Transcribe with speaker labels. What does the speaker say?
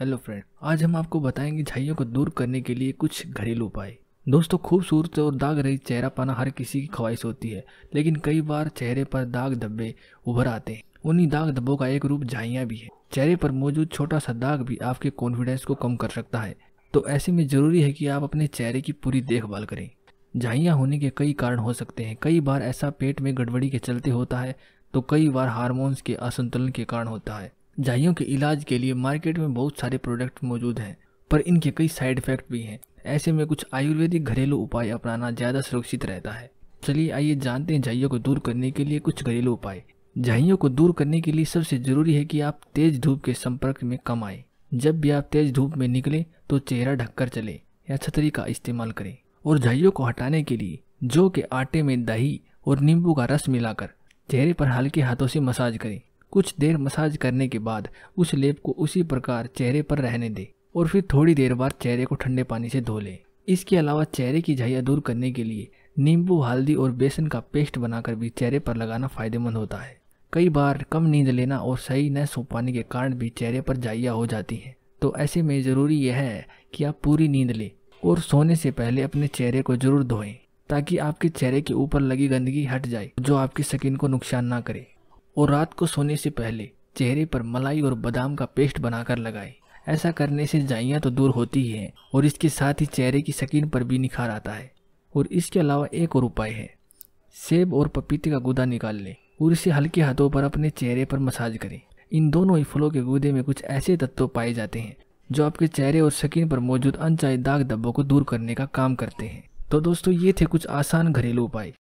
Speaker 1: hello friend आज हम आपको बताएंगे झाइयों को दूर करने के लिए कुछ घरेलू उपाय दोस्तों खूबसूरत और दाग रही चेहरा पाना हर किसी की ख्वाहिश होती है लेकिन कई बार चेहरे पर दाग धब्बे उभर आते हैं उन्हीं दाग धब्बों का एक रूप झाइयाँ भी है चेहरे पर मौजूद छोटा सा दाग भी आपके कॉन्फिडेंस को कम कर सकता है तो ऐसे में ज़रूरी है कि आप अपने चेहरे की पूरी देखभाल करें झाइयाँ होने के कई कारण हो सकते हैं कई बार ऐसा पेट में गड़बड़ी के चलते होता है तो कई बार हार्मोन्स के असंतुलन के कारण होता है जाइयों के इलाज के लिए मार्केट में बहुत सारे प्रोडक्ट मौजूद हैं पर इनके कई साइड इफेक्ट भी हैं ऐसे में कुछ आयुर्वेदिक घरेलू उपाय अपनाना ज़्यादा सुरक्षित रहता है चलिए आइए जानते हैं जाइयों को दूर करने के लिए कुछ घरेलू उपाय जाइयों को दूर करने के लिए सबसे ज़रूरी है कि आप तेज़ धूप के संपर्क में कम आए जब भी आप तेज़ धूप में निकलें तो चेहरा ढककर चले या छतरी का इस्तेमाल करें और झाइयों को हटाने के लिए जो के आटे में दही और नींबू का रस मिलाकर चेहरे पर हल्के हाथों से मसाज करें कुछ देर मसाज करने के बाद उस लेप को उसी प्रकार चेहरे पर रहने दें और फिर थोड़ी देर बाद चेहरे को ठंडे पानी से धो लें इसके अलावा चेहरे की झाइया दूर करने के लिए नींबू हल्दी और बेसन का पेस्ट बनाकर भी चेहरे पर लगाना फायदेमंद होता है कई बार कम नींद लेना और सही न सो पाने के कारण भी चेहरे पर जाइया हो जाती है तो ऐसे में ज़रूरी यह है कि आप पूरी नींद लें और सोने से पहले अपने चेहरे को जरूर धोएं ताकि आपके चेहरे के ऊपर लगी गंदगी हट जाए जो आपकी स्किन को नुकसान ना करे और रात को सोने से पहले चेहरे पर मलाई और बादाम का पेस्ट बनाकर लगाए ऐसा करने से जाइयाँ तो दूर होती ही हैं और इसके साथ ही चेहरे की शकीन पर भी निखार आता है और इसके अलावा एक और उपाय है सेब और पपीते का गुदा निकाल लें और इसे हल्के हाथों पर अपने चेहरे पर मसाज करें इन दोनों ही फलों के गुदे में कुछ ऐसे तत्व पाए जाते हैं जो आपके चेहरे और शकीन पर मौजूद अनचाहे दाग धब्बों को दूर करने का काम करते हैं तो दोस्तों ये थे कुछ आसान घरेलू उपाय